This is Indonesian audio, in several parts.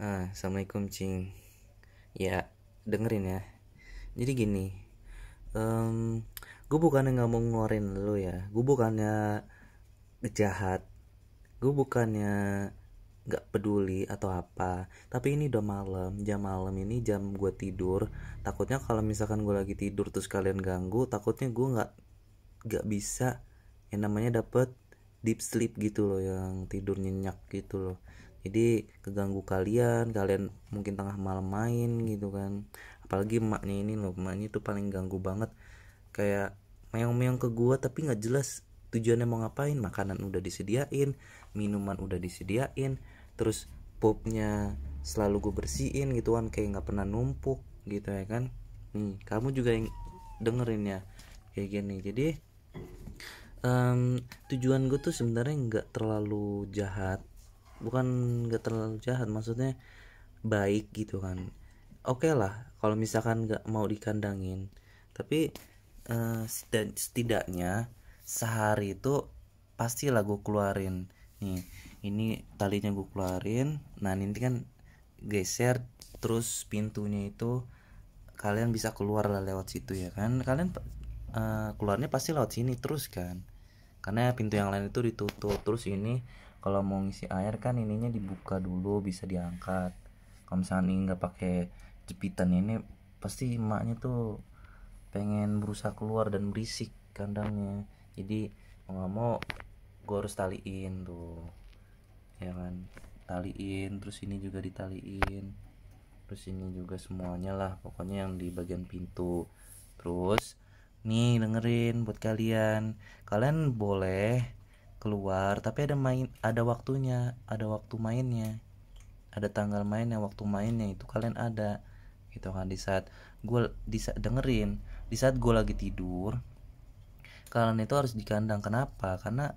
ah assalamualaikum cing ya dengerin ya jadi gini um, gue bukannya nggak mau ngeluarin lo ya gue bukannya jahat gue bukannya nggak peduli atau apa tapi ini udah malam jam malam ini jam gue tidur takutnya kalau misalkan gue lagi tidur terus kalian ganggu takutnya gue nggak nggak bisa yang namanya dapet deep sleep gitu loh yang tidur nyenyak gitu loh jadi keganggu kalian kalian mungkin tengah malam main gitu kan apalagi emaknya ini loh emaknya itu paling ganggu banget kayak meong-meong ke gua tapi nggak jelas tujuannya mau ngapain makanan udah disediain minuman udah disediain terus popnya selalu gue bersihin gitu kan kayak nggak pernah numpuk gitu ya kan nih kamu juga yang dengerin ya kayak gini jadi um, tujuan gue tuh sebenarnya nggak terlalu jahat bukan gak terlalu jahat maksudnya baik gitu kan oke okay lah kalau misalkan gak mau dikandangin tapi uh, setidaknya sehari itu pasti lah gue keluarin nih ini talinya gue keluarin nah nanti kan geser terus pintunya itu kalian bisa keluar lah lewat situ ya kan kalian uh, keluarnya pasti lewat sini terus kan karena pintu yang lain itu ditutup terus ini kalau mau ngisi air kan ininya dibuka dulu bisa diangkat kalau misalnya ini nggak pakai jepitan ini pasti emaknya tuh pengen berusaha keluar dan berisik kandangnya jadi mau nggak mau gue harus taliin tuh ya kan taliin terus ini juga ditaliin terus ini juga semuanya lah pokoknya yang di bagian pintu terus nih dengerin buat kalian kalian boleh keluar tapi ada main ada waktunya ada waktu mainnya ada tanggal mainnya waktu mainnya itu kalian ada gitu kan di saat gue di saat dengerin di saat gue lagi tidur kalian itu harus di kandang kenapa karena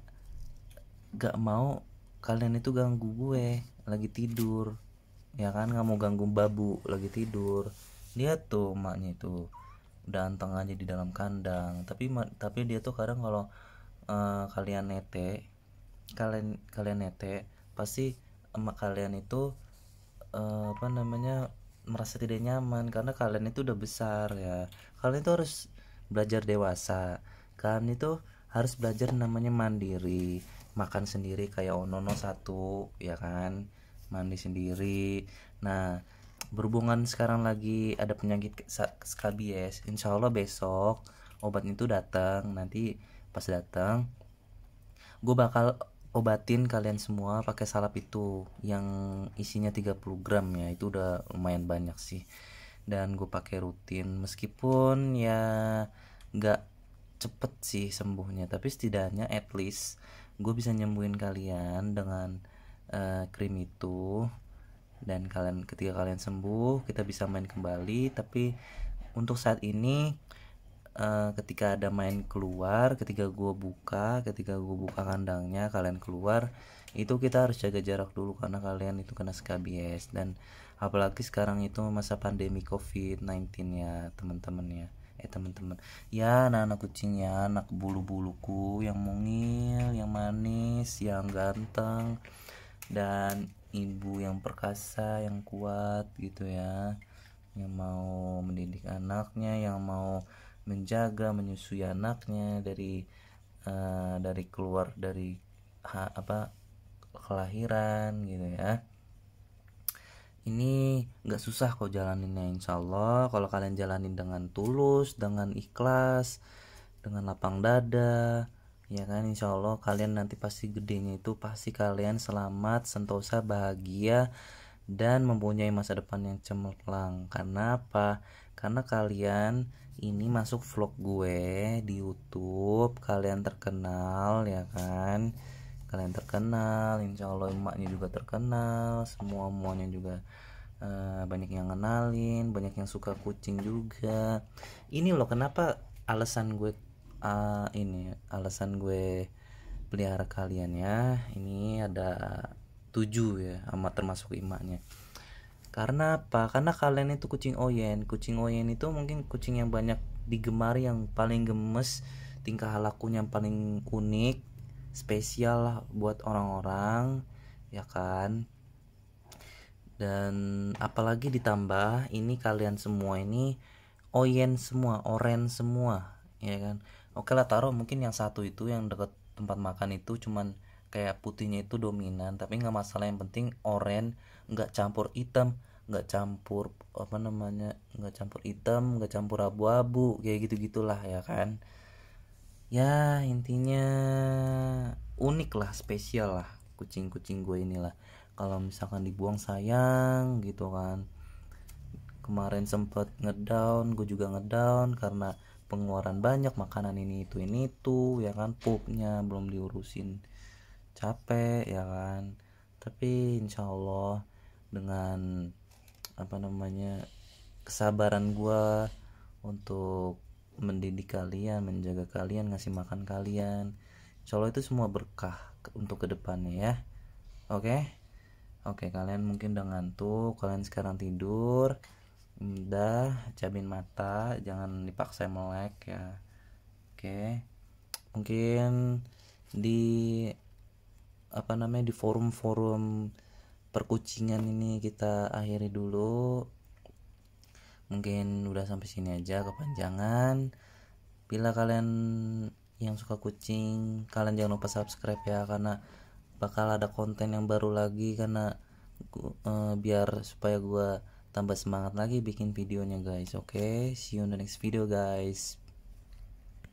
gak mau kalian itu ganggu gue lagi tidur ya kan nggak mau ganggu babu lagi tidur dia tuh maknya itu udah anteng aja di dalam kandang tapi tapi dia tuh kadang kalau Eh, kalian nete kalian kalian nete pasti emak kalian itu uh, apa namanya merasa tidak nyaman karena kalian itu udah besar ya kalian itu harus belajar dewasa kalian itu harus belajar namanya mandiri makan sendiri kayak onono satu ya kan mandi sendiri nah berhubungan sekarang lagi ada penyakit skabies insya Allah besok obat itu datang nanti pas datang gue bakal obatin kalian semua pakai salep itu yang isinya 30 gram ya itu udah lumayan banyak sih dan gue pakai rutin meskipun ya nggak cepet sih sembuhnya tapi setidaknya at least gue bisa nyembuhin kalian dengan uh, krim itu dan kalian ketika kalian sembuh kita bisa main kembali tapi untuk saat ini uh, ketika ada main keluar ketika gue buka ketika gue buka kandangnya kalian keluar itu kita harus jaga jarak dulu karena kalian itu kena skabies dan apalagi sekarang itu masa pandemi covid 19 ya teman-teman ya eh teman-teman ya anak-anak kucing ya anak bulu-buluku yang mungil yang manis yang ganteng dan ibu yang perkasa yang kuat gitu ya yang mau mendidik anaknya yang mau menjaga menyusui anaknya dari uh, dari keluar dari ha, apa kelahiran gitu ya ini nggak susah kok jalaninnya insya Allah kalau kalian jalanin dengan tulus dengan ikhlas dengan lapang dada ya kan insya Allah kalian nanti pasti gedenya itu pasti kalian selamat sentosa bahagia dan mempunyai masa depan yang cemerlang. Karena apa? Karena kalian ini masuk vlog gue di YouTube, kalian terkenal ya kan? Kalian terkenal, insya Allah emaknya juga terkenal, semua muanya juga uh, banyak yang kenalin, banyak yang suka kucing juga. Ini loh kenapa alasan gue uh, ini alasan gue pelihara kalian ya. Ini ada tujuh ya sama termasuk imaknya karena apa karena kalian itu kucing oyen kucing oyen itu mungkin kucing yang banyak digemari yang paling gemes tingkah lakunya yang paling unik spesial lah buat orang-orang ya kan dan apalagi ditambah ini kalian semua ini oyen semua oren semua ya kan oke lah taruh mungkin yang satu itu yang deket tempat makan itu cuman kayak putihnya itu dominan tapi nggak masalah yang penting oranye nggak campur hitam nggak campur apa namanya nggak campur hitam nggak campur abu-abu kayak gitu gitulah ya kan ya intinya unik lah spesial lah kucing-kucing gue inilah kalau misalkan dibuang sayang gitu kan kemarin sempet ngedown gue juga ngedown karena pengeluaran banyak makanan ini itu ini itu ya kan pupnya belum diurusin capek ya kan tapi insya Allah dengan apa namanya kesabaran gue untuk mendidik kalian menjaga kalian ngasih makan kalian insya Allah itu semua berkah untuk kedepannya ya oke oke kalian mungkin udah ngantuk kalian sekarang tidur udah cabin mata jangan dipaksa melek ya oke mungkin di apa namanya di forum-forum perkucingan ini kita akhiri dulu mungkin udah sampai sini aja kepanjangan bila kalian yang suka kucing kalian jangan lupa subscribe ya karena bakal ada konten yang baru lagi karena gua, uh, eh, biar supaya gue tambah semangat lagi bikin videonya guys oke okay? see you in the next video guys